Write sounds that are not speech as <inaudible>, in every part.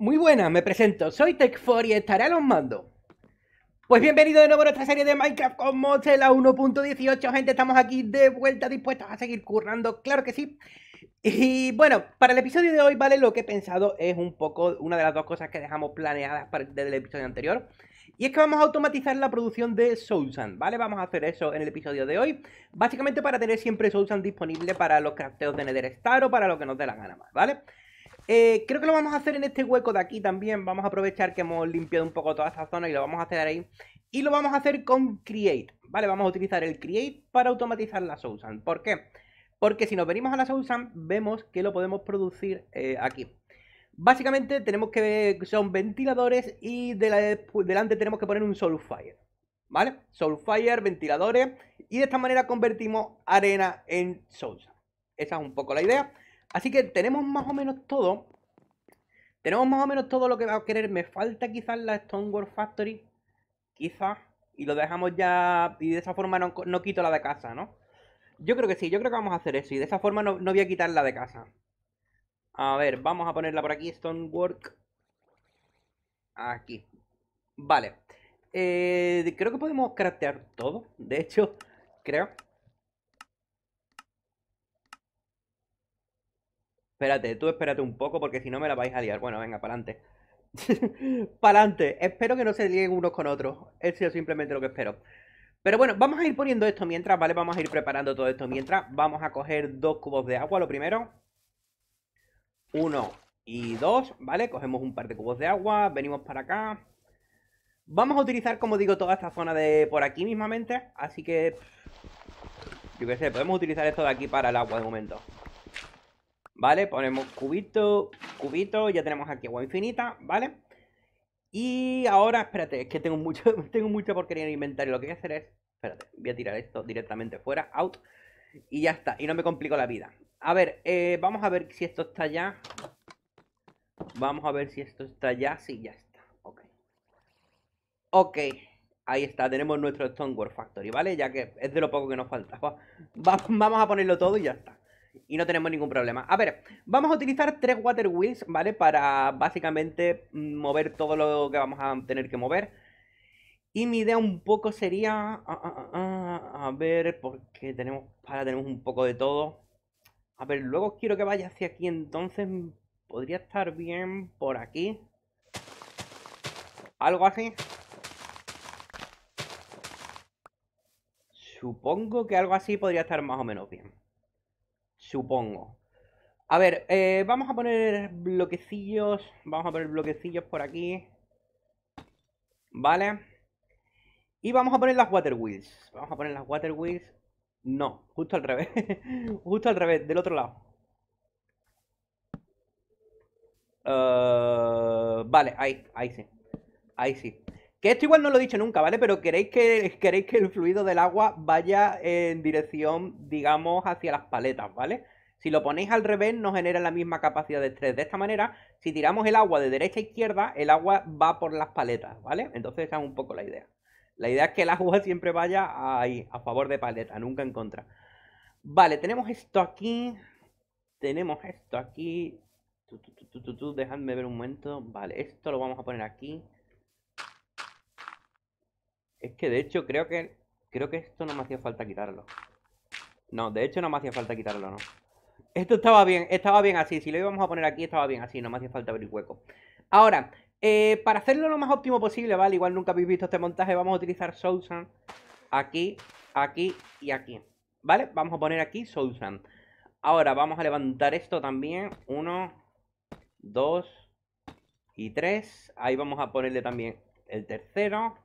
Muy buenas, me presento, soy tech 4 y estaré a los mandos. Pues bienvenido de nuevo a nuestra serie de Minecraft con la 1.18, gente, estamos aquí de vuelta dispuestos a seguir currando, claro que sí. Y bueno, para el episodio de hoy, ¿vale? Lo que he pensado es un poco una de las dos cosas que dejamos planeadas desde el episodio anterior. Y es que vamos a automatizar la producción de Soulsand, ¿vale? Vamos a hacer eso en el episodio de hoy. Básicamente para tener siempre Soulsand disponible para los crafteos de Nether Star o para lo que nos dé la gana más, ¿vale? vale eh, creo que lo vamos a hacer en este hueco de aquí también. Vamos a aprovechar que hemos limpiado un poco toda esta zona y lo vamos a hacer ahí. Y lo vamos a hacer con Create, ¿vale? Vamos a utilizar el Create para automatizar la Sousan. ¿Por qué? Porque si nos venimos a la Sousan, vemos que lo podemos producir eh, aquí. Básicamente tenemos que son ventiladores y delante tenemos que poner un Soulfire, ¿vale? Soulfire, ventiladores y de esta manera convertimos arena en Sousan. Esa es un poco la idea. Así que tenemos más o menos todo. Tenemos más o menos todo lo que va a querer. Me falta quizás la Stonewall Factory. Quizás. Y lo dejamos ya. Y de esa forma no, quito la de casa, ¿no? Yo creo que sí, yo creo que vamos a hacer eso. Y de esa forma no, voy a quitar la de casa. A ver, vamos a ponerla por aquí, Stonework. Aquí. Vale. Eh, creo que podemos craftear todo. De hecho, creo. Espérate, tú espérate un poco porque si no me la vais a liar. Bueno, venga, para adelante. <laughs> para adelante. Espero que no se lien unos con otros. Eso es simplemente lo que espero. Pero bueno, vamos a ir poniendo esto mientras, ¿vale? Vamos a ir preparando todo esto mientras. Vamos a coger dos cubos de agua, lo primero. Uno y dos, ¿vale? Cogemos un par de cubos de agua, venimos para acá. Vamos a utilizar, como digo, toda esta zona de por aquí mismamente. Así que... Yo qué sé, podemos utilizar esto de aquí para el agua de momento. ¿vale? Ponemos cubito, cubito, ya tenemos aquí agua infinita, ¿vale? Y ahora, espérate, es que tengo, mucho, <laughs> tengo mucha porquería en el inventario. Lo que voy a hacer es, espérate, voy a tirar esto directamente fuera, out, y ya está, y no me complico la vida. A ver, eh, vamos a ver si esto está ya. Vamos a ver si esto está ya. Sí, ya está. Ok. Ok. Ahí está, tenemos nuestro Stoneware Factory, ¿vale? Ya que es de lo poco que nos falta. vamos a ponerlo todo y ya está y no tenemos ningún problema. A ver, vamos a utilizar tres water wheels, ¿vale? Para básicamente mm, mover todo lo que vamos a tener que mover. Y mi idea un poco sería... Ah, ah, ah, a, ver, porque tenemos... para tenemos un poco de todo. A ver, luego quiero que vaya hacia aquí, entonces podría estar bien por aquí. Algo así. Supongo que algo así podría estar más o menos bien supongo. A ver, eh, vamos a poner bloquecillos. Vamos a poner bloquecillos por aquí. Vale. Y vamos a poner las water wheels. Vamos a poner las water wheels. No, justo al revés. <laughs> justo al revés, del otro lado. Eh, vale, ahí, ahí sí. Ahí sí. Que esto igual no lo he dicho nunca, ¿vale? Pero queréis que, queréis que el fluido del agua vaya en dirección, digamos, hacia las paletas, ¿vale? Si lo ponéis al revés, no genera la misma capacidad de estrés. De esta manera, si tiramos el agua de derecha a izquierda, el agua va por las paletas, ¿vale? Entonces esa es un poco la idea. La idea es que el agua <laughs> siempre vaya ahí, a favor de paleta, nunca en contra. Vale, tenemos esto aquí. Tenemos esto aquí. Tú, tú, tú, ver un momento. Vale, esto lo vamos a poner aquí. Es que de hecho creo que creo que esto no me hacía falta quitarlo. No, de hecho no me hacía falta quitarlo, ¿no? Esto estaba bien, estaba bien así. Si lo íbamos a poner aquí, estaba bien así. No me hacía falta abrir hueco. Ahora, eh, para hacerlo lo más óptimo posible, ¿vale? Igual nunca habéis visto este montaje. Vamos a utilizar Sousan aquí, aquí y aquí. ¿Vale? Vamos a poner aquí Sousan Ahora vamos a levantar esto también. Uno, dos y tres. Ahí vamos a ponerle también el tercero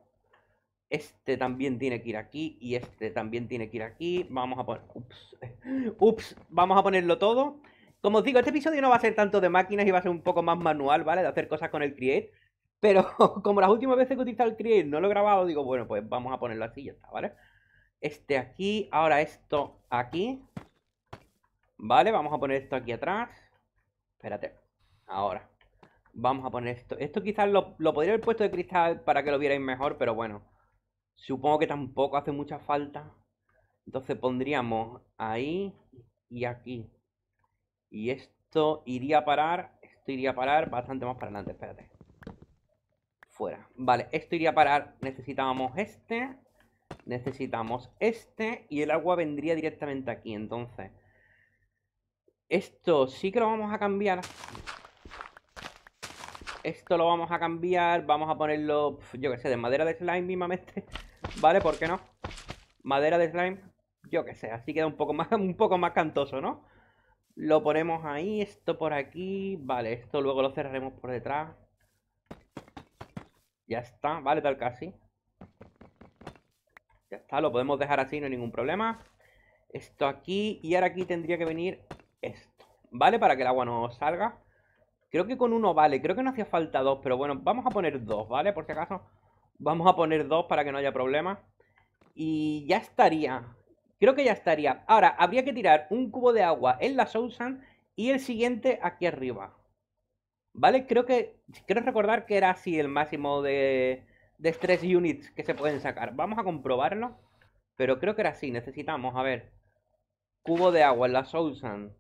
este también tiene que ir aquí y este también tiene que ir aquí. Vamos a poner... Ups. <laughs> Ups, vamos a ponerlo todo. Como os digo, este episodio no va a ser tanto de máquinas y va a ser un poco más manual, ¿vale? De hacer cosas con el Create. Pero <laughs> como las últimas veces que he utilizado el Create no lo he grabado, digo, bueno, pues vamos a ponerlo así y ya está, ¿vale? Este aquí, ahora esto aquí. Vale, vamos a poner esto aquí atrás. Espérate, ahora. Vamos a poner esto. Esto quizás lo, lo podría haber puesto de cristal para que lo vierais mejor, pero bueno. Supongo que tampoco hace mucha falta. Entonces pondríamos ahí y aquí. Y esto iría a parar, esto iría a parar bastante más para adelante, espérate. Fuera. Vale, esto iría a parar, necesitábamos este, necesitamos este y el agua vendría directamente aquí, entonces. Esto sí que lo vamos a cambiar. Esto lo vamos a cambiar, vamos a ponerlo, yo qué sé, de madera de slime mismamente. ¿Vale? ¿Por qué no? Madera de slime, yo qué sé, así queda un poco más, <laughs> un poco más cantoso, ¿no? Lo ponemos ahí, esto por aquí, vale, esto luego lo cerraremos por detrás. Ya está, vale, tal casi. Ya está, lo podemos dejar así, no hay ningún problema. Esto aquí, y ahora aquí tendría que venir esto, ¿vale? Para que el agua no salga. Creo que con uno vale, creo que no hacía falta dos, pero bueno, vamos a poner dos, ¿vale? Por si acaso... Vamos a poner dos para que no haya problema. Y ya estaría. Creo que ya estaría. Ahora, habría que tirar un cubo de agua en la Sousan y el siguiente aquí arriba. ¿Vale? Creo que... Quiero recordar que era así el máximo de, de stress units que se pueden sacar. Vamos a comprobarlo. Pero creo que era así. Necesitamos, a ver. Cubo de agua en la Sousan.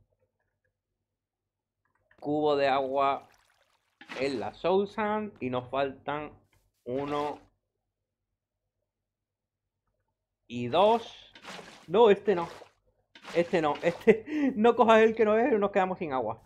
Cubo de agua en la Sousan. Y nos faltan uno. Y dos. No, este no. Este no. Este <laughs> no cojas el que no es nos quedamos sin agua.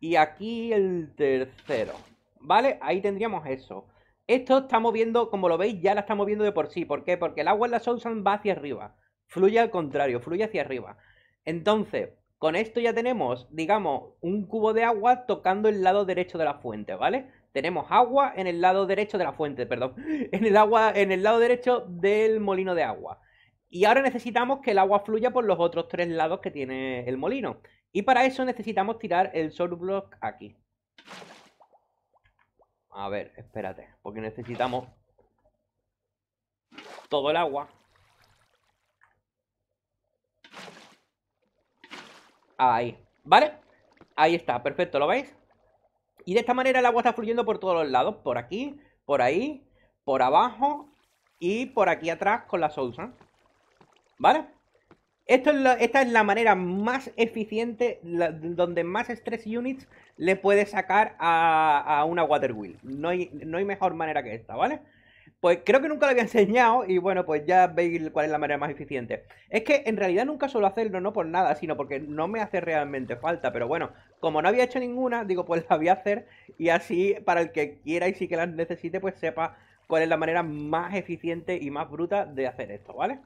Y aquí el tercero. ¿Vale? Ahí tendríamos eso. Esto está moviendo, como lo veis, ya la está moviendo de por sí. ¿Por qué? Porque el agua en la Sousan va hacia arriba. Fluye al contrario, fluye hacia arriba. Entonces, con esto ya tenemos, digamos, un cubo de agua tocando el lado derecho de la fuente, ¿vale? tenemos agua en el lado derecho de la fuente, perdón, <laughs> en el agua, en el lado derecho del molino de agua. Y ahora necesitamos que el agua fluya por los otros tres lados que tiene el molino. Y para eso necesitamos tirar el solar block aquí. A ver, espérate, porque necesitamos todo el agua. Ahí, ¿vale? Ahí está, perfecto, ¿lo veis? Y de esta manera el agua está fluyendo por todos los lados, por aquí, por ahí, por abajo y por aquí atrás con la sousa. ¿Vale? Esto esta es la manera más eficiente, donde más stress units le puede sacar a, una water wheel. No hay, no hay mejor manera que esta, ¿vale? Pues creo que nunca lo había <laughs> enseñado y bueno, pues ya veis cuál es la manera más eficiente. Es que en realidad nunca suelo hacerlo, no por nada, sino porque no me hace realmente falta. Pero bueno, como no había hecho ninguna, digo, pues <laughs> la voy a hacer y así para el que quiera y sí que las necesite, pues sepa cuál es la manera más eficiente y más bruta de hacer esto, ¿vale?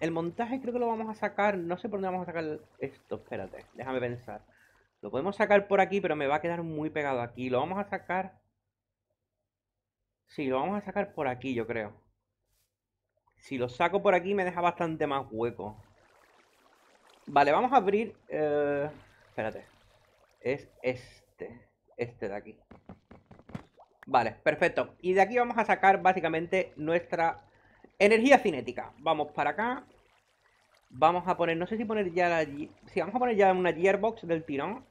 el montaje creo que lo vamos a sacar, no sé por dónde vamos a sacar esto, espérate, déjame pensar. Lo podemos sacar por aquí, pero me va a quedar muy pegado aquí. Lo vamos a sacar Sí, lo vamos a sacar por aquí, yo creo. Si lo saco por aquí me deja bastante más hueco. Vale, vamos a abrir... Eh, espérate. Es este. Este de aquí. Vale, perfecto. Y de aquí vamos a sacar básicamente nuestra energía cinética. Vamos para acá. Vamos a poner, no sé si poner ya la... Si vamos a poner ya una gearbox del tirón.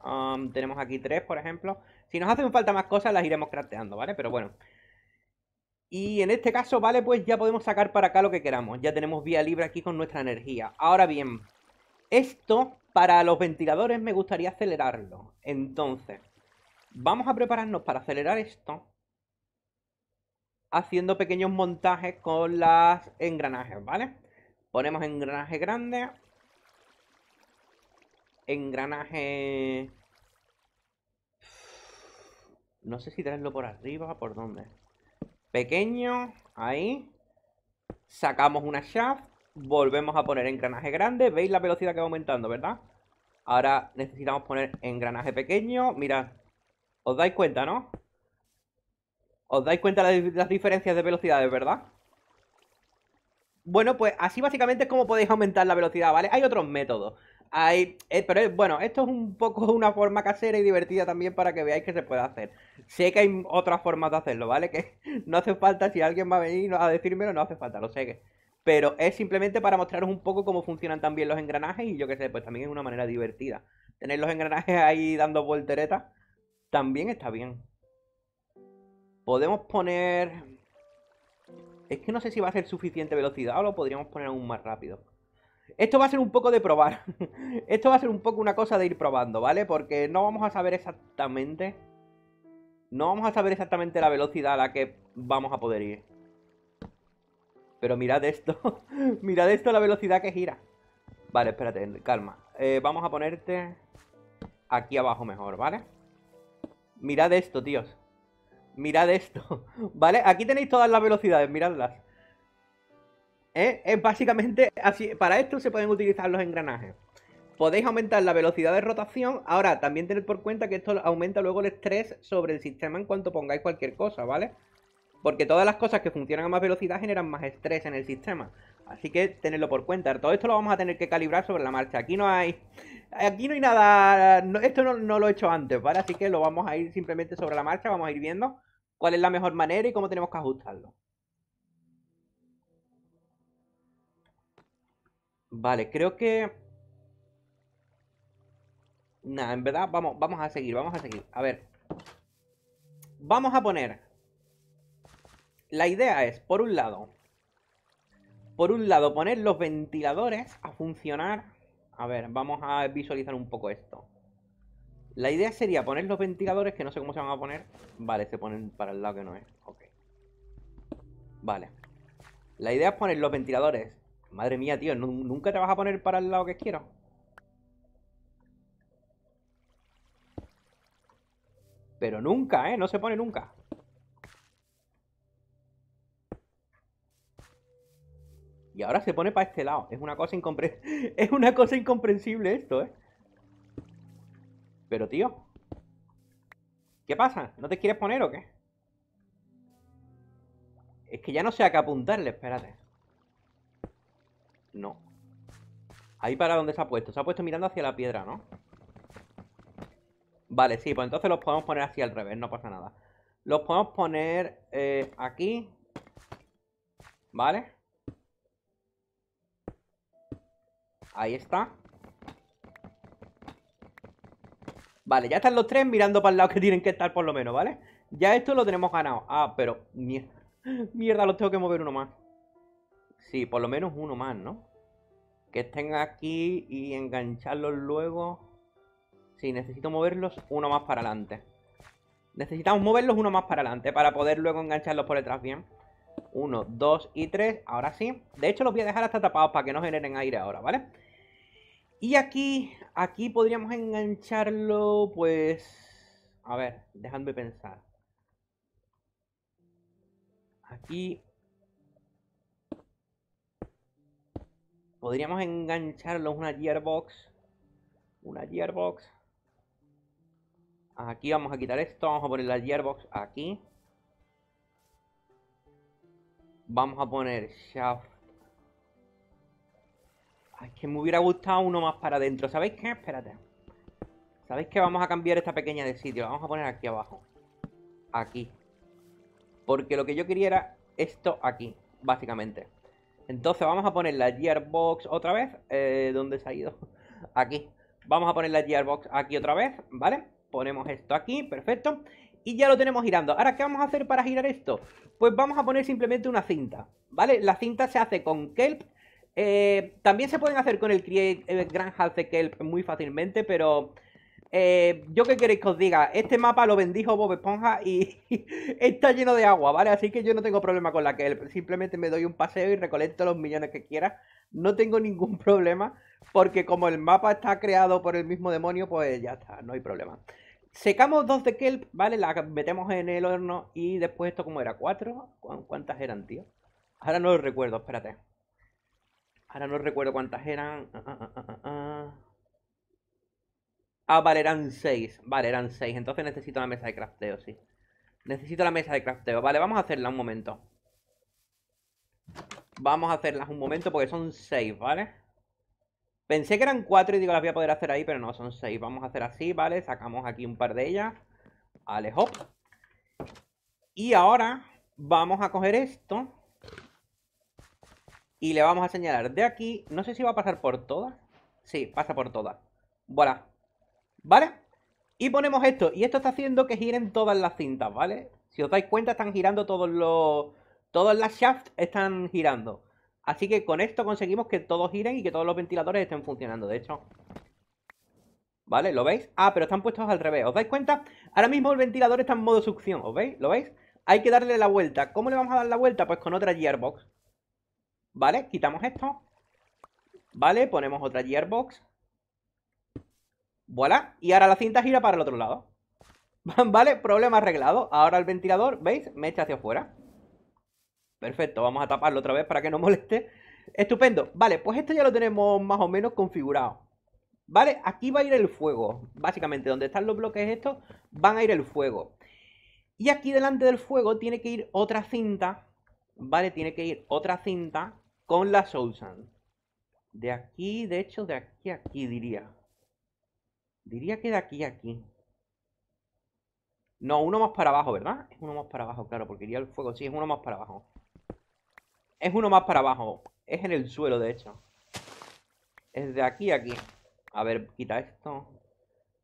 tenemos aquí tres, por ejemplo. Si nos hacen falta más cosas, las iremos crafteando, ¿vale? Pero bueno, y en este caso, vale, pues ya podemos sacar para acá lo que queramos. Ya tenemos vía libre aquí con nuestra energía. Ahora bien, esto para los ventiladores me gustaría acelerarlo. Entonces, vamos a prepararnos para acelerar esto. Haciendo pequeños montajes con las engranajes, ¿vale? Ponemos engranaje grande. Engranaje... No sé si traerlo por arriba o por dónde pequeño, ahí. Sacamos una shaft, volvemos a poner engranaje grande. ¿Veis la velocidad que va aumentando, verdad? Ahora necesitamos poner engranaje pequeño. Mirad, os dais cuenta, ¿no? Os dais cuenta de las diferencias de velocidades, ¿verdad? Bueno, pues así básicamente es como podéis aumentar la velocidad, ¿vale? Hay otros métodos. Eh, pero eh, bueno, esto es un poco <laughs> una forma casera y divertida también para que veáis que se puede hacer. Sé que hay otras formas de hacerlo, ¿vale? Que <laughs> no hace falta, si alguien va a venir a decírmelo, no hace falta, lo sé que. Pero es simplemente para mostraros un poco cómo funcionan también los engranajes y yo qué sé, pues también es una manera divertida. Tener los engranajes ahí dando volteretas también está bien. Podemos poner... Es que no sé si va a ser suficiente velocidad o lo podríamos poner aún más rápido. Esto va a ser un poco de probar. <laughs> Esto va a ser un poco una cosa de ir probando, ¿vale? Porque no vamos a saber exactamente... No vamos a saber exactamente la velocidad a la que vamos a poder ir. Pero mirad esto. <laughs> mirad esto la velocidad que gira. Vale, espérate, calma. Eh, vamos a ponerte aquí abajo mejor, ¿vale? Mirad esto, tíos. Mirad esto, <laughs> ¿vale? Aquí tenéis todas las velocidades, miradlas. Es básicamente así. Para esto se pueden utilizar los engranajes. Podéis aumentar la velocidad de rotación. Ahora, también tened por cuenta que esto aumenta luego el estrés sobre el sistema en cuanto pongáis cualquier cosa, ¿vale? Porque todas las cosas que funcionan a más velocidad generan más estrés en el sistema. Así que tenedlo por cuenta. Todo esto lo vamos a tener que calibrar sobre la marcha. Aquí no hay. Aquí no hay nada. esto no, no, lo he hecho antes, ¿vale? Así que lo vamos a ir simplemente sobre la marcha. Vamos a ir viendo cuál es la mejor manera y cómo tenemos que ajustarlo. Vale, creo que... Nada, en verdad, vamos, vamos a seguir, vamos a seguir. A ver. Vamos a poner... La idea es, por un lado... Por un lado, poner los ventiladores a funcionar. A ver, vamos a visualizar un poco esto. La idea sería poner los ventiladores, que no sé cómo se van a poner. Vale, se ponen para el lado que no es. Ok. Vale. La idea es poner los ventiladores Madre mía, tío, nunca te vas a poner para el lado que quiero? Pero nunca, ¿eh? No se pone nunca. Y ahora se pone para este lado. Es una cosa incomprensible. <laughs> es una cosa incomprensible esto, ¿eh? Pero, tío. ¿Qué pasa? ¿No te quieres poner o qué? Es que ya no sé a qué apuntarle, espérate. No. Ahí para donde se ha puesto. Se ha puesto mirando hacia la piedra, ¿no? Vale, sí, pues entonces los podemos poner hacia al revés, no pasa nada. Los podemos poner eh, aquí. ¿Vale? Ahí está. Vale, ya están los tres mirando para el lado que tienen que estar por lo menos, ¿vale? Ya esto lo tenemos ganado. Ah, pero mierda. <laughs> Mierda, los tengo que mover uno más. Sí, por lo menos uno más, ¿no? Que estén aquí y engancharlos luego. Sí, necesito moverlos uno más para adelante. Necesitamos moverlos uno más para adelante para poder luego engancharlos por detrás bien. Uno, dos y tres. Ahora sí. De hecho, los voy a dejar hasta tapados para que no generen aire ahora, ¿vale? Y aquí, aquí podríamos engancharlo, pues... A ver, dejadme pensar. Aquí Podríamos engancharlo en una gearbox. Una gearbox. Aquí vamos a quitar esto. Vamos a poner la gearbox aquí. Vamos a poner shaft. Ay, que me hubiera gustado uno más para adentro. ¿Sabéis qué? Espérate. ¿Sabéis qué? Vamos a cambiar esta pequeña de sitio. vamos a poner aquí abajo. Aquí. Porque lo que yo quería era esto aquí, básicamente. Entonces vamos a poner la Gearbox otra vez. Eh, ¿Dónde se ha ido? <laughs> Aquí. Vamos a poner la Gearbox aquí otra vez, ¿vale? Ponemos esto aquí, perfecto. Y ya lo tenemos girando. Ahora, ¿qué vamos a hacer para girar esto? Pues vamos a poner simplemente una cinta, ¿vale? La cinta se hace con kelp. Eh, también se pueden hacer con el, create, de kelp muy fácilmente, pero eh, yo que queréis que os diga, este mapa lo bendijo Bob Esponja y <laughs> está lleno de agua, ¿vale? Así que yo no tengo problema con la que él, simplemente me doy un paseo y recolecto los millones que quiera. No tengo ningún <laughs> problema porque como el mapa está creado por el mismo demonio, pues ya está, no hay problema. Secamos dos de kelp, ¿vale? La metemos en el horno y después esto como era, cuatro, ¿cuántas eran, tío? Ahora no lo recuerdo, espérate. Ahora no recuerdo cuántas eran. Ah, ah, ah, Ah, vale, eran seis, Vale, eran 6. Entonces necesito la mesa de crafteo, sí. Necesito la mesa de crafteo. Vale, vamos a hacerla un momento. Vamos a hacerlas un momento porque son seis, ¿vale? Pensé que eran cuatro y digo, las voy a poder hacer ahí, pero no, son seis, Vamos a hacer así, ¿vale? Sacamos aquí un par de ellas. Vale, Y ahora vamos a coger esto. Y le vamos a señalar de aquí. No sé si va a pasar por todas. Sí, pasa por todas. Voilà. ¿Vale? Y ponemos esto. Y esto está haciendo que giren todas las cintas, ¿vale? Si os dais cuenta, están girando todos los... Todas las shafts están girando. Así que con esto conseguimos que todos giren y que todos los ventiladores estén funcionando, de hecho. ¿Vale? ¿Lo veis? Ah, pero están puestos al revés. ¿Os dais cuenta? Ahora mismo el ventilador está en modo succión, ¿os veis? ¿Lo veis? Hay que darle la vuelta. ¿Cómo le vamos a dar la vuelta? Pues con otra gearbox. ¿Vale? Quitamos esto. ¿Vale? Ponemos otra gearbox. Voilà. Y ahora la cinta gira para el otro lado. <laughs> ¿Vale? Problema arreglado. Ahora el ventilador, ¿veis? Me echa hacia afuera. Perfecto, vamos a taparlo otra vez para que no moleste. Estupendo. Vale, pues esto ya lo tenemos más o menos configurado. ¿Vale? Aquí va a ir el fuego. Básicamente, donde están los bloques estos, van a ir el fuego. Y aquí delante del fuego tiene que ir otra cinta. ¿Vale? Tiene que ir otra cinta con la sand De aquí, de hecho, de aquí a aquí diría. Diría que de aquí a aquí. No, uno más para abajo, ¿verdad? Es uno más para abajo, claro, porque iría el fuego. Sí, es uno más para abajo. Es uno más para abajo. Es en el suelo, de hecho. Es de aquí a aquí. A ver, quita esto.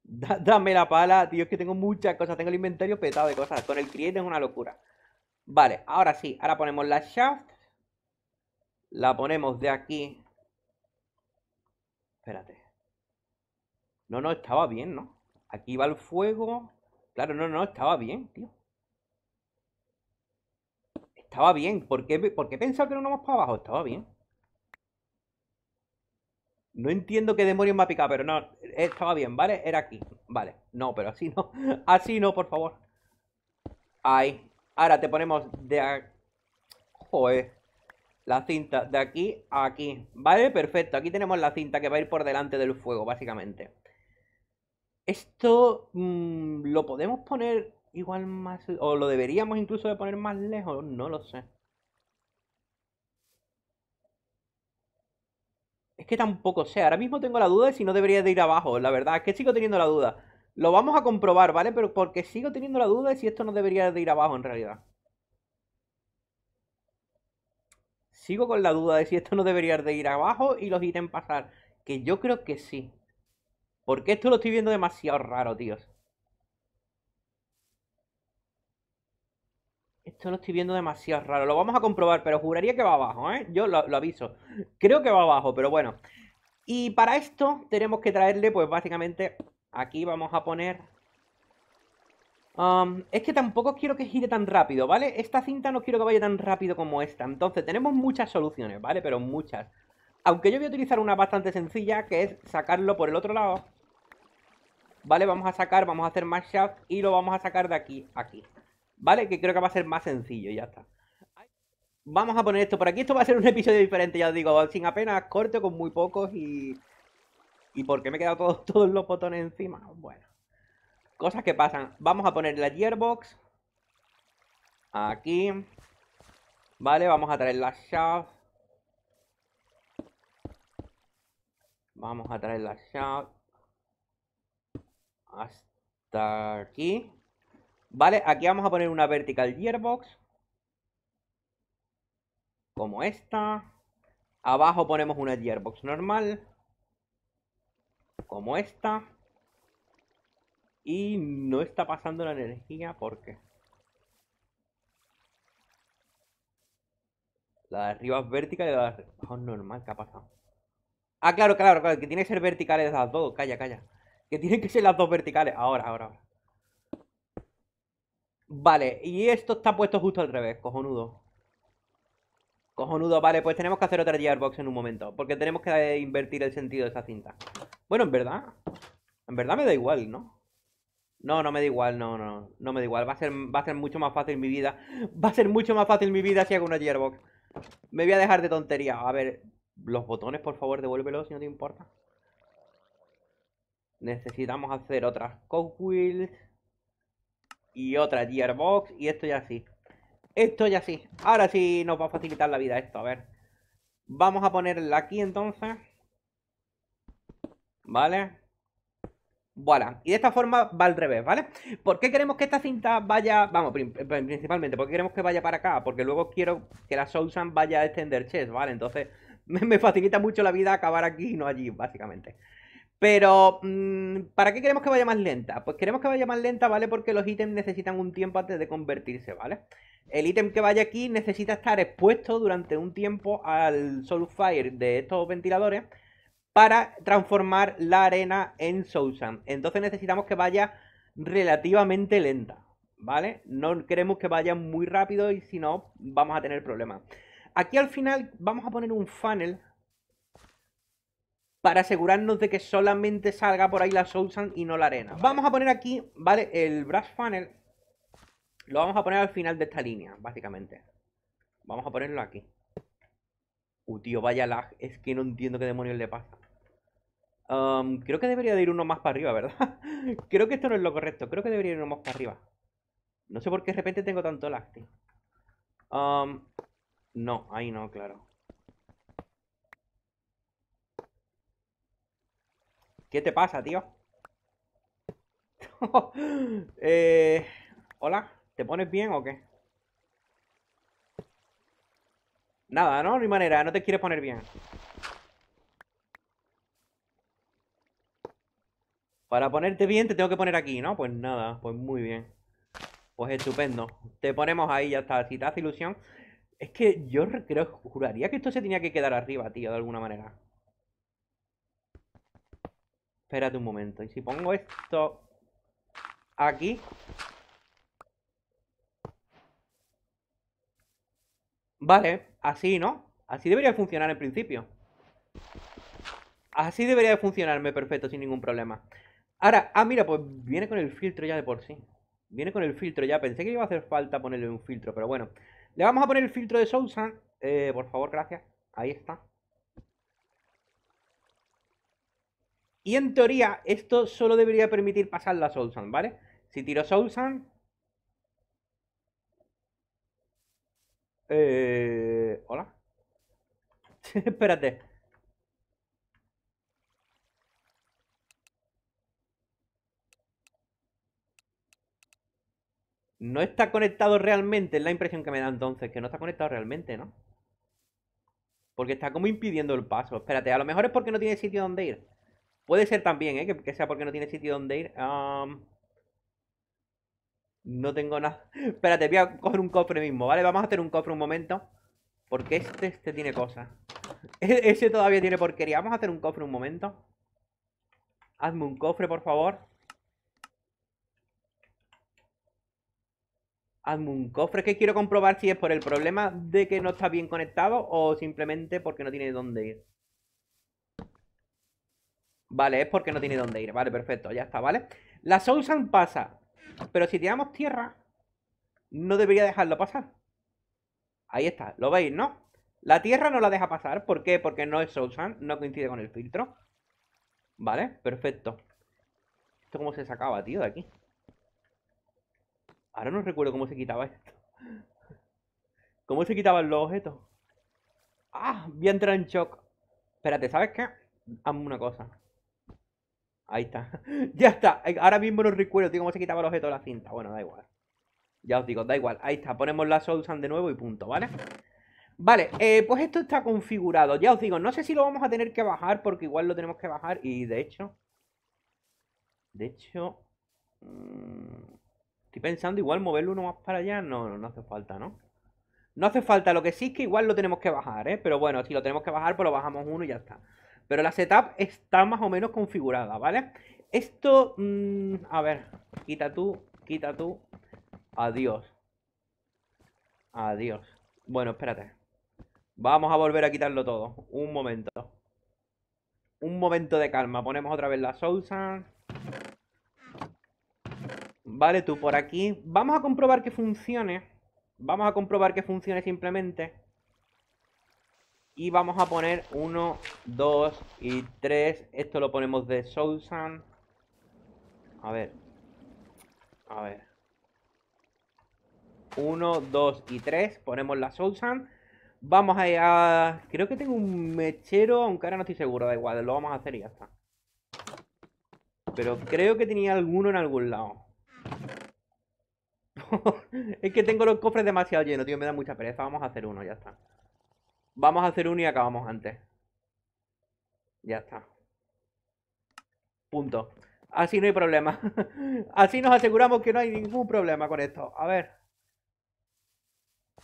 dame la pala, tío, es que tengo muchas cosas. Tengo el inventario petado de cosas. Con el cliente es una locura. Vale, ahora sí. Ahora ponemos la shaft. La ponemos de aquí. Espérate. No, no, estaba bien, ¿no? Aquí va el fuego. Claro, no, no, estaba bien, tío. Estaba bien. ¿Por qué, pensaba que no vamos para abajo? Estaba bien. No entiendo qué demonios me ha picado, pero no, estaba bien, ¿vale? Era aquí, vale. No, pero así no. <laughs> Así no, por favor. Ahí. Ahora te ponemos de aquí. Joder. La cinta de aquí a aquí. Vale, perfecto. Aquí tenemos la cinta que va a ir por delante del fuego, básicamente. Esto mm, lo podemos poner igual más... O lo deberíamos incluso de poner más lejos, no lo sé. Es que tampoco sé, ahora mismo tengo la duda de si no debería de ir abajo, la verdad, es que sigo teniendo la duda. Lo vamos a comprobar, ¿vale? Pero porque sigo teniendo la duda de si esto no debería de ir abajo en realidad. Sigo con la duda de si esto no debería de ir abajo y los en pasar. Que yo creo que sí. Porque esto lo estoy viendo demasiado raro, tíos. Esto lo estoy viendo demasiado raro. Lo vamos a comprobar, pero juraría que va abajo, ¿eh? Yo lo, aviso. Creo que va abajo, pero bueno. Y para esto tenemos que traerle, pues básicamente, aquí vamos a poner... Um, es que tampoco quiero que gire tan rápido, ¿vale? Esta cinta no quiero que vaya tan rápido como esta. Entonces, tenemos muchas soluciones, ¿vale? Pero muchas. Aunque yo voy a utilizar una bastante sencilla, que es sacarlo por el otro lado. ¿Vale? Vamos a sacar, vamos a hacer más shaft y lo vamos a sacar de aquí aquí. ¿Vale? Que creo que va a ser más sencillo, ya está. Vamos a poner esto por aquí. Esto va a ser un episodio diferente, ya os digo. Sin apenas corto, con muy pocos y... ¿Y por qué me he quedado <laughs> todos los botones encima? Bueno. Cosas que pasan. Vamos a poner la gearbox. Aquí. Vale, vamos a traer la shaft. Vamos a traer la shout hasta aquí. Vale, aquí vamos a poner una vertical gearbox. Como esta. Abajo ponemos una gearbox normal. Como esta. Y no está pasando la energía porque... La de arriba es vertical y la de abajo es normal. ¿Qué ha pasado? Ah, claro, claro, claro, que tiene que ser verticales las dos. Calla, calla. Que tienen que ser las dos verticales. Ahora, ahora, ahora. Vale, y esto está puesto justo al revés, cojonudo. Cojonudo, vale, pues tenemos que hacer otra gearbox en un momento. Porque tenemos que invertir el sentido de esa cinta. Bueno, en verdad. En verdad me da igual, ¿no? No, no me da igual, no, no, no me da igual. Va a ser, va a ser mucho más fácil mi vida. Va a ser mucho más fácil mi vida si hago una gearbox. Me voy a dejar de tontería. A ver, los botones, por favor, devuélvelos si no te importa. Necesitamos hacer otras Cogwheels. Y otra gearbox. Y esto ya sí. Esto ya sí. Ahora sí nos va a facilitar la vida esto. A ver. Vamos a ponerla aquí entonces. ¿Vale? Voilà. Y de esta forma va al revés, ¿vale? ¿Por qué queremos que esta cinta vaya... Vamos, eh, principalmente, ¿por qué queremos que vaya para acá? Porque luego quiero que la Sousan vaya a extender chest, ¿vale? Entonces <laughs> me, facilita mucho la vida acabar aquí y no allí, básicamente. Pero, mm, ¿para qué queremos que vaya más lenta? Pues queremos que vaya más lenta, ¿vale? Porque los ítems necesitan un tiempo antes de convertirse, ¿vale? El ítem que vaya aquí necesita estar expuesto durante un tiempo al Fire de estos ventiladores para transformar la arena en Sousan. Entonces necesitamos que vaya relativamente lenta, ¿vale? No queremos que vaya muy rápido y si no, vamos a tener problemas. Aquí al final vamos a poner un funnel para asegurarnos de que solamente salga por ahí la Soul y no la arena. Vamos a poner aquí, ¿vale? El Brass Funnel lo vamos a poner al final de esta línea, básicamente. Vamos a ponerlo aquí. Uh, tío, vaya lag. Es que no entiendo qué demonios le pasa. Um, creo que debería de ir uno más para arriba, ¿verdad? <laughs> creo que esto no es lo correcto. Creo que debería ir uno más para arriba. No sé por qué de repente tengo tanto lag, um, no, ahí no, claro. ¿Qué te pasa, tío? <laughs> Eh, Hola, ¿te pones bien o qué? Nada, ¿no? Ni manera, no te quieres poner bien. Para ponerte bien te tengo que poner aquí, ¿no? Pues nada, pues muy bien. Pues estupendo. Te ponemos ahí, ya está. Si te hace ilusión. Es que yo creo, juraría que esto se tenía que quedar arriba, tío, de alguna manera. Espérate un momento. Y si pongo esto aquí... Vale, así, ¿no? Así debería funcionar en principio. Así debería funcionarme perfecto, sin ningún problema. Ahora, ah, mira, pues viene con el filtro ya de por sí. Viene con el filtro ya. Pensé que iba a hacer falta ponerle un filtro, pero bueno. Le vamos a poner el filtro de Sousan eh, por favor, gracias. Ahí está. Y en teoría, esto solo debería permitir pasar la Soulsan, ¿vale? Si tiro Soulsan... Eh... ¿Hola? <laughs> Espérate. No está conectado realmente, es la impresión que me da entonces, que no está conectado realmente, ¿no? Porque está como impidiendo el paso. Espérate, a lo mejor es porque no tiene sitio donde ir. Puede ser también, ¿eh? Que, sea porque no tiene sitio donde ir. No tengo nada. <laughs> Espérate, voy a coger un cofre mismo, ¿vale? Vamos a hacer un cofre un momento. Porque este, este tiene cosas. <laughs> E-, ese todavía tiene porquería. Vamos a hacer un cofre un momento. Hazme un cofre, por favor. hazme un cofre. que quiero comprobar si es por el problema de que no está bien conectado o simplemente porque no tiene dónde ir. Vale, es porque no tiene dónde ir. Vale, perfecto, ya está, ¿vale? La Sousan pasa. Pero si tiramos tierra, no debería dejarlo pasar. Ahí está, ¿lo veis, no? La tierra no la deja pasar. ¿Por qué? Porque no es Sousan, no coincide con el filtro. Vale, perfecto. ¿Esto cómo se sacaba, tío, de aquí? Ahora no recuerdo cómo se quitaba esto. ¿Cómo se quitaban los objetos? Ah, bien entrar en shock. Espérate, ¿sabes qué? Hazme una cosa. Ahí está. <laughs> ya está. Ahora mismo no recuerdo, tío, cómo se quitaba el objeto de la cinta. Bueno, da igual. Ya os digo, da igual. Ahí está. Ponemos la Sousan de nuevo y punto, ¿vale? Vale, eh, pues esto está configurado. Ya os digo, no sé si lo vamos a tener que bajar porque igual lo tenemos que bajar y de hecho... De hecho... Mm, Estoy pensando igual moverlo uno más para allá. No, no, hace falta, ¿no? No hace falta. Lo que sí es que igual lo tenemos que bajar, ¿eh? Pero bueno, si lo tenemos que bajar, pues lo bajamos uno y ya está. Pero la setup está más o menos configurada, ¿vale? Esto... Mm, a ver. Quita tú, quita tú. Adiós. Adiós. Bueno, espérate. Vamos a volver a quitarlo todo. Un momento. Un momento de calma. Ponemos otra vez la salsa. Vale, tú por aquí. Vamos a comprobar que funcione. Vamos a comprobar que funcione simplemente. Y vamos a poner 1, 2 y 3. Esto lo ponemos de sand A ver. A ver. 1, 2 y 3. Ponemos la Sun. Vamos a, a... Creo que tengo un mechero, aunque ahora no estoy seguro. Da igual, lo vamos a hacer y ya está. Pero creo que tenía alguno en algún lado. <laughs> es que tengo los cofres demasiado llenos, tío. Me da mucha pereza. Vamos a hacer uno, ya está. Vamos a hacer uno y acabamos antes. Ya está. Punto. Así no hay problema. <laughs> Así nos aseguramos que no hay ningún problema con esto. A ver.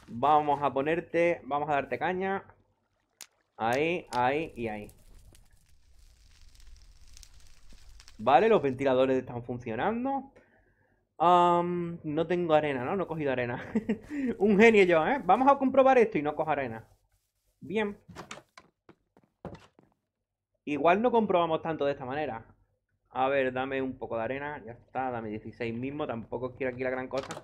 Vamos a ponerte... Vamos a darte caña. Ahí, ahí y ahí. Vale, los ventiladores están funcionando no tengo arena, ¿no? No he cogido arena. <laughs> Un genio yo, ¿eh? Vamos a comprobar esto y no cojo arena. Bien. Igual no comprobamos tanto de esta manera. A ver, dame un poco de arena. Ya está, dame 16 mismo. Tampoco quiero aquí la gran cosa.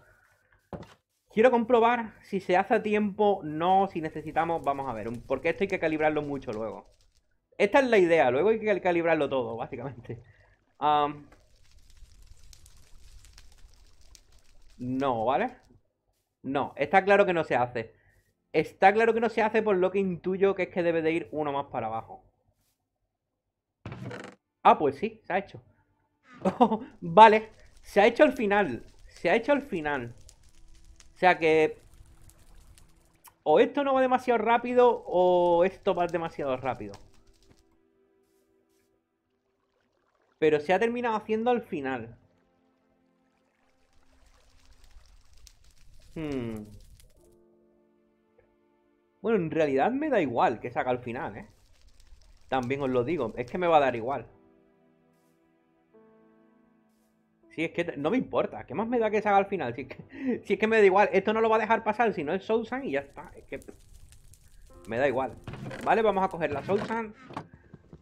Quiero comprobar si se hace a tiempo, no, si necesitamos, vamos a ver. Porque esto hay que calibrarlo mucho luego. Esta es la idea, luego hay que calibrarlo todo, básicamente. No, ¿vale? No, está claro que no se hace. Está claro que no se hace por lo que intuyo que es que debe de ir uno más para abajo. Ah, pues sí, se ha hecho. <laughs> vale, se ha hecho el final. Se ha hecho al final. O sea que... O esto no va demasiado rápido o esto va demasiado rápido. Pero se ha terminado haciendo al final. Hmm. Bueno, en realidad me da igual que saca al final, ¿eh? También os lo digo, es que me va a dar igual. Si es que no me importa, ¿qué más me da que salga al final? Si es que, <laughs> es que me da igual, esto no lo va a dejar pasar si no es Soulsan y ya está. Es que me da igual. Vale, vamos a coger la Soulsan.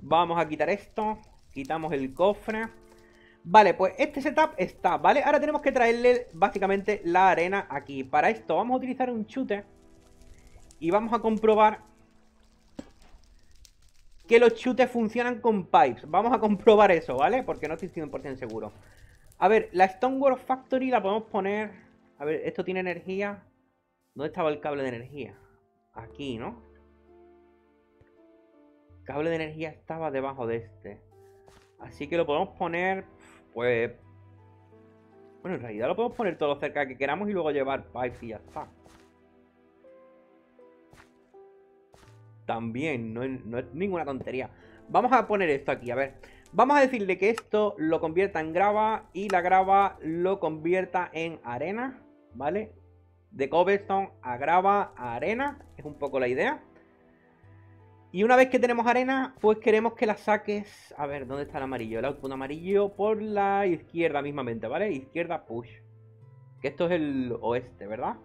Vamos a quitar esto. Quitamos el cofre. Vale, pues este setup está, ¿vale? Ahora tenemos que traerle básicamente la arena aquí. Para esto vamos a utilizar un chute y vamos a comprobar que los chutes funcionan con pipes. Vamos a comprobar eso, ¿vale? Porque no estoy 100% seguro. A ver, la Stonewall Factory la podemos poner... A ver, esto tiene energía. ¿Dónde estaba el cable de energía? Aquí, ¿no? El cable de energía estaba debajo de este. Así que lo podemos poner pues... Bueno, en realidad lo podemos poner todo cerca que queramos y luego llevar pipes y ya está. También, no, no es ninguna tontería. Vamos a poner esto aquí, a ver. Vamos a decirle que esto lo convierta en grava y la grava lo convierta en arena, ¿vale? De cobblestone a grava a arena, es un poco la idea. Y una vez que tenemos arena, pues queremos que la saques... A ver, ¿dónde está el amarillo? El output amarillo por la izquierda mismamente, ¿vale? Izquierda push. Que esto es el oeste, ¿verdad?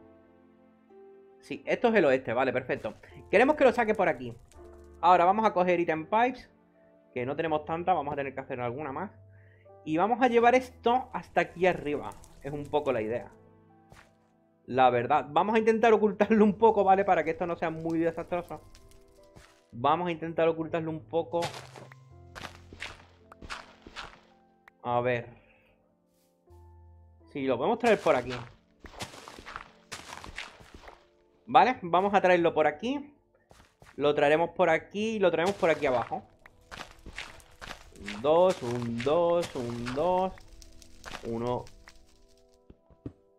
Sí, esto es el oeste, vale, perfecto. Queremos que lo saque por aquí. Ahora vamos a coger item pipes, que no tenemos tanta, vamos a tener que hacer alguna más. Y vamos a llevar esto hasta aquí arriba. Es un poco la idea. La verdad, vamos a intentar ocultarlo un poco, ¿vale? Para que esto no sea muy desastroso. Vamos a intentar ocultarlo un poco. A ver. Sí, lo podemos traer por aquí. Vale, vamos a traerlo por aquí. Lo traeremos por aquí y lo traemos por aquí abajo. Un 2, un dos un dos Uno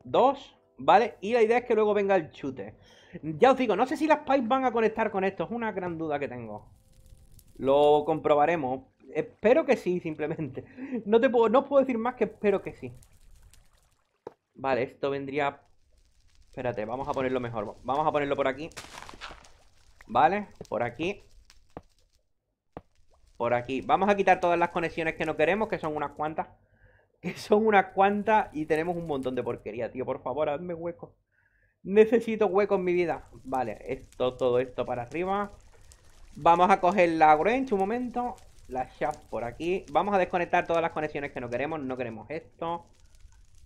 Dos, Vale, y la idea es que luego venga el chute. Ya os digo, no sé si las pipes van a conectar con esto. Es una gran duda que tengo. Lo comprobaremos. Espero que sí, simplemente. <laughs> No, te puedo, no puedo decir más que espero que sí. Vale, esto vendría... Espérate, vamos a ponerlo mejor. Vamos a ponerlo por aquí. Vale, por aquí. Por aquí. Vamos a quitar todas las conexiones que no queremos, que son unas cuantas. <laughs> Que son unas cuantas y tenemos un montón de porquería, tío. Por favor, hazme hueco. Necesito hueco en mi vida. Vale, esto, todo esto para arriba. Vamos a coger la Grench un momento. La shaft por aquí. Vamos a desconectar todas las conexiones que no queremos. No queremos esto.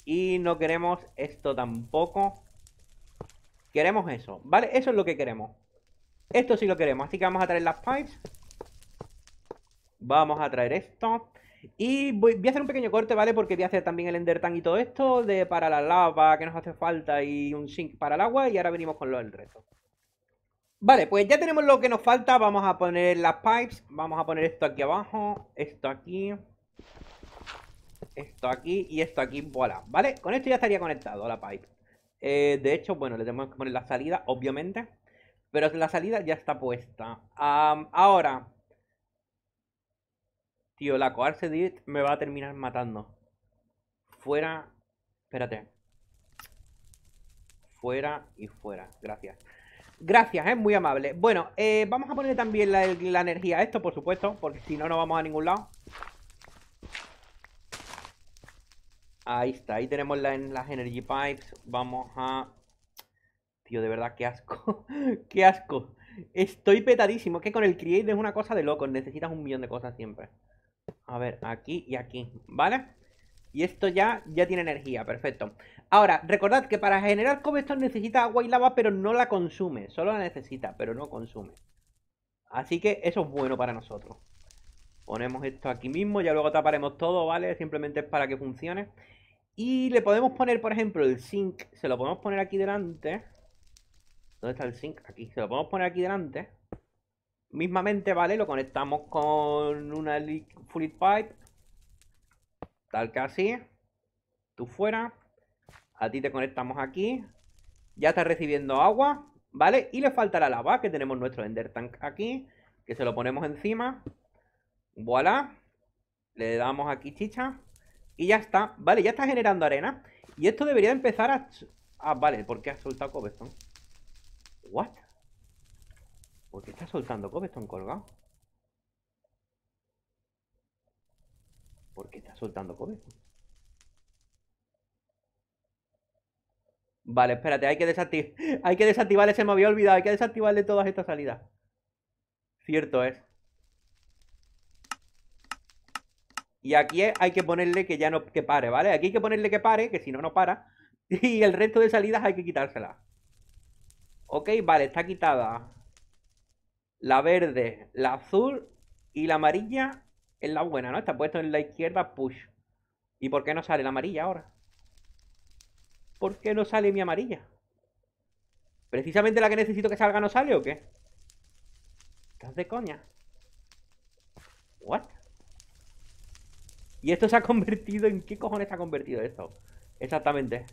Y no queremos esto tampoco. Queremos eso. Vale, eso es lo que queremos. Esto sí lo queremos. Así que vamos a traer las pipes. Vamos a traer esto. Y voy, a hacer un pequeño corte, ¿vale? Porque voy a hacer también el Tank y todo esto de para la lava que nos hace falta y un sink para el agua y ahora venimos con lo del resto. Vale, pues ya tenemos lo que nos falta. Vamos a poner las pipes. Vamos a poner esto aquí abajo, esto aquí, esto aquí y esto aquí. Voilà, ¿vale? Con esto ya estaría conectado la pipe. Eh, de hecho, bueno, le tenemos que poner la salida, obviamente. Pero la salida ya está puesta. ahora, Tío, la coarse it me va a terminar matando. Fuera. Espérate. Fuera y fuera. Gracias. Gracias, es muy amable. Bueno, eh, vamos a poner también la, energía a esto, por supuesto, porque si no, no vamos a ningún lado. Ahí está, ahí tenemos las energy pipes. Vamos a... Tío, de verdad, qué asco. <laughs> qué asco. Estoy petadísimo. Que con el create es una cosa de locos. Necesitas un millón de cosas siempre. A ver, aquí y aquí, ¿vale? Y esto ya, ya tiene energía, perfecto. Ahora, recordad que para generar cobblestone necesita agua y lava, pero no la consume. Solo la necesita, pero no consume. Así que eso es bueno para nosotros. Ponemos esto aquí mismo, ya luego taparemos todo, ¿vale? Simplemente es para que funcione. Y le podemos poner, por ejemplo, el zinc. Se lo podemos poner aquí delante. ¿Dónde está el zinc? Aquí. Se lo podemos poner aquí delante mismamente, ¿vale? Lo conectamos con una fluid pipe. Tal que así. Tú fuera. A ti te conectamos aquí. Ya está recibiendo agua, ¿vale? Y le falta la lava, que tenemos nuestro Ender Tank aquí. Que se lo ponemos encima. Voilà. Le damos aquí chicha. Y ya está. Vale, ya está generando arena. Y esto debería empezar a... Ah, vale, porque ha soltado esto What? ¿Por pues qué está soltando Cobblestone colgado? ¿Por qué está soltando Cobblestone? Vale, espérate, hay que desactivar. <laughs> Hay que desactivarle, se me había olvidado. Hay que desactivarle todas estas salidas. Cierto es. Y aquí hay que ponerle que ya no que pare, ¿vale? Aquí hay que ponerle que pare, que si no, no para. <laughs> Y el resto de salidas hay que quitárselas. Ok, vale, está quitada. La verde, la azul y la amarilla es la buena, ¿no? Está puesto en la izquierda push. ¿Y por qué no sale la amarilla ahora? ¿Por qué no sale mi amarilla? ¿Precisamente la que necesito que salga no sale o qué? ¿Estás de coña? ¿What? ¿Y esto se ha convertido en qué cojones se ha convertido esto? Exactamente.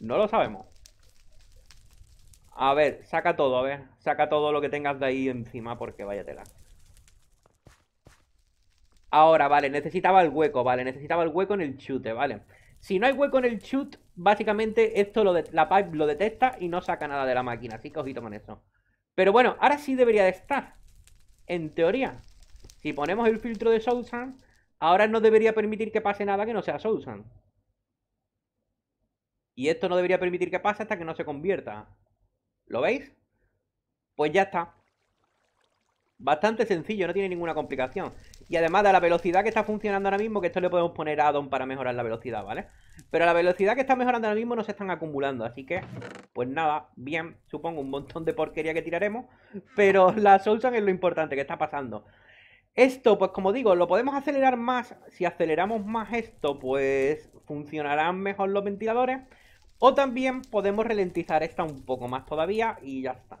No lo sabemos. A ver, saca todo, a ver. Saca todo lo que tengas de ahí encima porque váyatela. Ahora, vale, necesitaba el hueco, vale. Necesitaba el hueco en el chute, vale. Si no hay hueco en el chute, básicamente esto lo de la pipe lo detecta y no saca nada de la máquina. Así que ojito con eso. Pero bueno, ahora sí debería de estar. En teoría. Si ponemos el filtro de Soulsan, ahora no debería permitir que pase nada que no sea Sousan. Y esto no debería permitir que pase hasta que no se convierta. ¿Lo veis? Pues ya está. Bastante sencillo, no tiene ninguna complicación. Y además de la velocidad que está funcionando ahora mismo, que esto le podemos poner addon para mejorar la velocidad, ¿vale? Pero la velocidad que está mejorando ahora mismo no se están acumulando, así que, pues nada, bien, supongo un montón de porquería que tiraremos, pero <laughs> la solución es lo importante que está pasando. Esto, pues como digo, lo podemos acelerar más, si aceleramos más esto, pues funcionarán mejor los ventiladores o también podemos ralentizar esta un poco más todavía y ya está.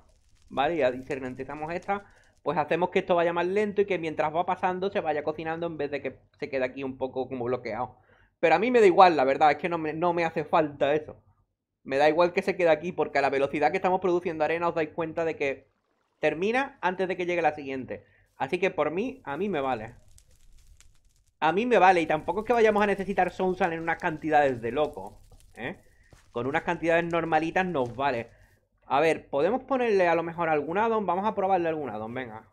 ¿Vale? Ya, y si ralentizamos esta, pues hacemos que esto vaya más lento y que mientras va pasando se vaya cocinando en vez de que se quede aquí un poco como bloqueado. Pero a mí me da igual, la verdad, es que no me, hace falta eso. Me da igual que se quede aquí, porque a la velocidad que estamos produciendo arena os dais cuenta de que termina antes de que llegue la siguiente. Así que por mí, a mí me vale. A mí me vale, y tampoco es que vayamos a necesitar sal en unas cantidades de loco, ¿eh? Con unas cantidades normalitas nos vale. A ver, podemos ponerle a lo mejor algún addon Vamos a probarle algún addon, venga.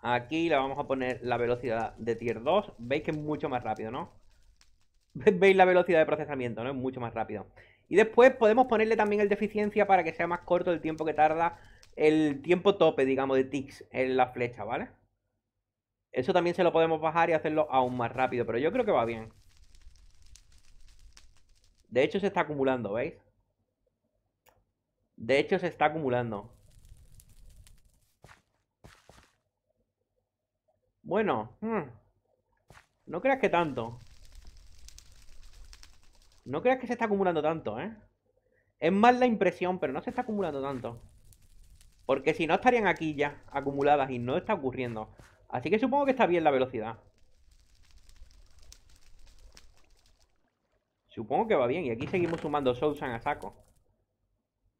Aquí le vamos a poner la velocidad de tier 2. Veis que es mucho más rápido, ¿no? <laughs> Veis la velocidad de procesamiento, ¿no? Es mucho más rápido. Y después podemos ponerle también el de para que sea más corto el tiempo que tarda el tiempo tope, digamos, de ticks en la flecha, ¿vale? Eso también se lo podemos bajar y hacerlo aún más rápido, pero yo creo que va bien. De hecho, se está acumulando, ¿veis? De hecho, se está acumulando. Bueno, hmm. no creas que tanto. No creas que se está acumulando tanto, ¿eh? Es mal la impresión, pero no se está acumulando tanto. Porque si no estarían aquí ya acumuladas y no está ocurriendo. Así que supongo que está bien la velocidad. Supongo que va bien. Y aquí seguimos sumando Soulsan a saco.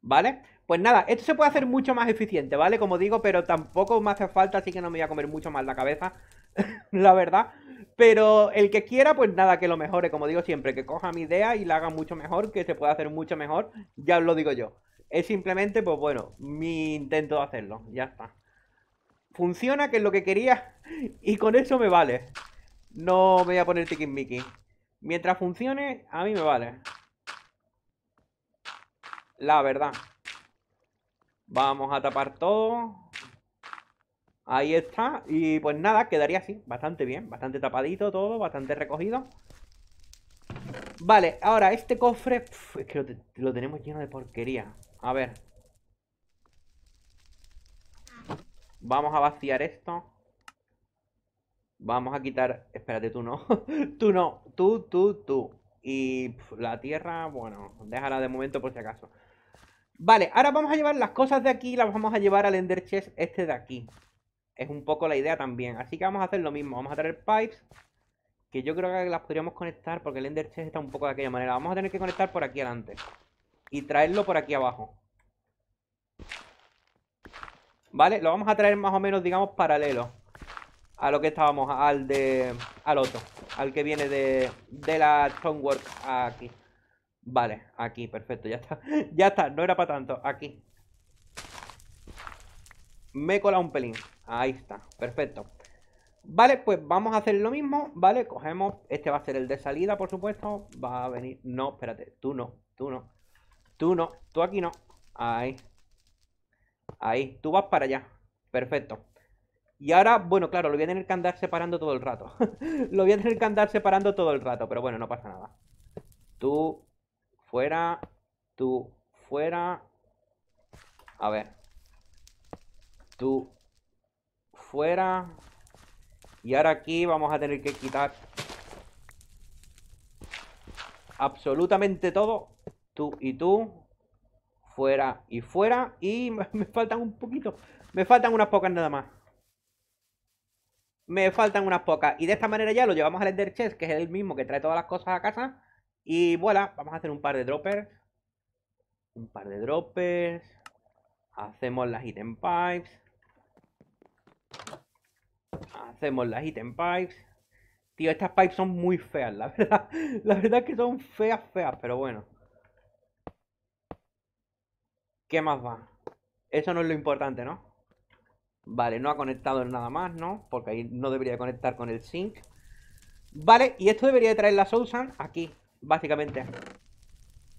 ¿Vale? Pues nada, esto se puede hacer mucho más eficiente, ¿vale? Como digo, pero tampoco me hace falta, así que no me voy a comer mucho más la cabeza, <laughs> la verdad. Pero el que quiera, pues nada, que lo mejore, como digo siempre, que coja mi idea y la haga mucho mejor, que se pueda hacer mucho mejor, ya os lo digo yo. Es simplemente, pues bueno, mi intento de hacerlo, ya está. Funciona, que es lo que quería, <laughs> y con eso me vale. No me voy a poner miki. Mientras funcione, a mí me vale. La verdad. Vamos a tapar todo. Ahí está. Y pues nada, quedaría así. Bastante bien. Bastante tapadito todo. Bastante recogido. Vale, ahora este cofre... es que lo tenemos lleno de porquería. A ver. Vamos a vaciar esto. Vamos a quitar. Espérate, tú no. <laughs> tú no. Tú, tú, tú. Y la tierra, bueno, déjala de momento por si acaso. Vale, ahora vamos a llevar las cosas de aquí las vamos a llevar al Ender Chest este de aquí. Es un poco la idea también. Así que vamos a hacer lo mismo. Vamos a traer pipes. Que yo creo que las podríamos conectar porque el Ender Chest está un poco de aquella manera. Vamos a tener que conectar por aquí adelante. Y traerlo por aquí abajo. Vale, lo vamos a traer más o menos, digamos, paralelo a lo que estábamos, al de. al otro, al que viene de, de la Stonework aquí. Vale, aquí, perfecto, ya está. <laughs> ya está, no era para tanto, aquí. Me he colado un pelín. Ahí está, perfecto. Vale, pues vamos a hacer lo mismo, ¿vale? Cogemos, este va a ser el de salida, por supuesto. Va a venir, no, espérate, tú no, tú no. Tú no, tú aquí no. Ahí. Ahí, tú vas para allá. Perfecto. Y ahora, bueno, claro, lo voy a tener que andar separando todo el rato. <laughs> lo voy a tener que andar separando todo el rato, pero bueno, no pasa nada. Tú, fuera, tú, fuera. A ver. Tú, fuera. Y ahora aquí vamos a tener que quitar absolutamente todo. Tú y tú. Fuera y fuera. Y <laughs> me faltan un poquito. Me faltan unas pocas nada más me faltan unas pocas. Y de esta manera ya lo llevamos al Ender Chest, que es el mismo que trae todas las cosas a casa. Y voilà, vamos a hacer un par de droppers. Un par de droppers. Hacemos las item pipes. Hacemos las item pipes. Tío, estas pipes son muy feas, la <laughs> verdad. La verdad es que son feas, feas, pero bueno. ¿Qué más va? Eso no es lo importante, ¿no? Vale, no ha conectado en nada más, ¿no? Porque ahí no debería conectar con el sync. Vale, y esto debería traer la Sousan aquí, básicamente.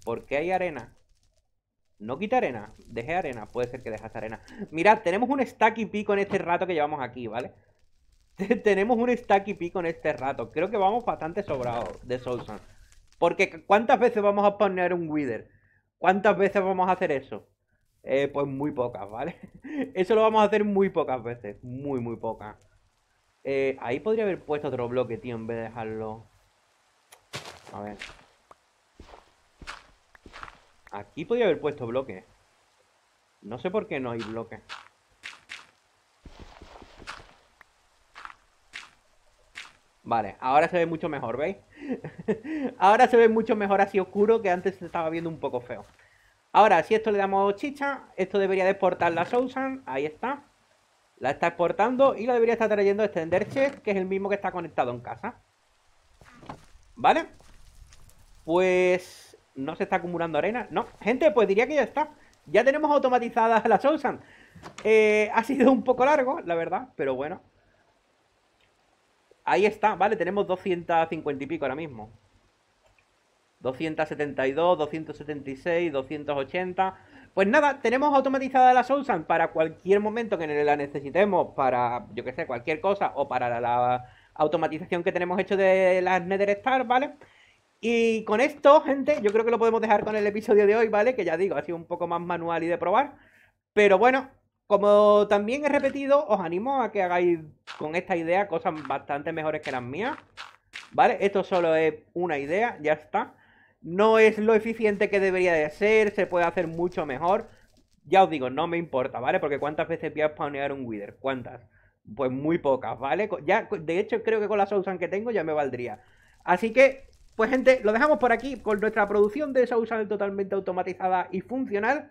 Porque hay arena. No quita arena, ¿Deje arena, puede ser que dejas arena. Mirad, tenemos un stack y pico en este rato que llevamos aquí, ¿vale? <laughs> tenemos un stack y pico en este rato. Creo que vamos bastante sobrados de Sousan. Porque ¿cuántas veces vamos a poner un Wither? ¿Cuántas veces vamos a hacer eso? Eh, pues muy pocas, ¿vale? <laughs> Eso lo vamos a hacer muy pocas veces, muy, muy pocas. Eh, ahí podría haber puesto otro bloque, tío, en vez de dejarlo... A ver. Aquí podría haber puesto bloque. No sé por qué no hay bloque. Vale, ahora se ve mucho mejor, ¿veis? <laughs> ahora se ve mucho mejor así oscuro que antes se estaba viendo un poco feo. Ahora, si esto le damos chicha, esto debería de exportar la Sousan. Ahí está. La está exportando y la debería estar trayendo Extender Chest, que es el mismo que está conectado en casa. ¿Vale? Pues... ¿No se está acumulando arena? No. Gente, pues diría que ya está. Ya tenemos automatizada la Sousan. Eh, ha sido un poco largo, la verdad, pero bueno. Ahí está, ¿vale? Tenemos 250 y pico ahora mismo. 272, 276, 280. Pues nada, tenemos automatizada la Soulsan para cualquier momento que la necesitemos, para, yo que sé, cualquier cosa, o para la, automatización que tenemos hecho de las NetherStar, ¿vale? Y con esto, gente, yo creo que lo podemos dejar con el episodio de hoy, ¿vale? Que ya digo, ha sido un poco más manual y de probar. Pero bueno, como también he repetido, os animo a que hagáis con esta idea cosas bastante mejores que las mías. ¿Vale? Esto solo es una idea, ya está no es lo eficiente que debería de ser, se puede hacer mucho mejor. Ya os digo, no me importa, ¿vale? Porque ¿cuántas veces voy a spawnear un Wither? ¿Cuántas? Pues muy pocas, ¿vale? Ya, de hecho, creo que con la Sousan que tengo ya me valdría. Así que, pues gente, lo dejamos por aquí con nuestra producción de Sousan totalmente automatizada y funcional.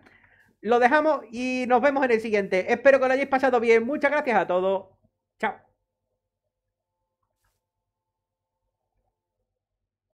Lo dejamos y nos vemos en el siguiente. Espero que lo hayáis pasado bien. Muchas gracias a todos. Chao.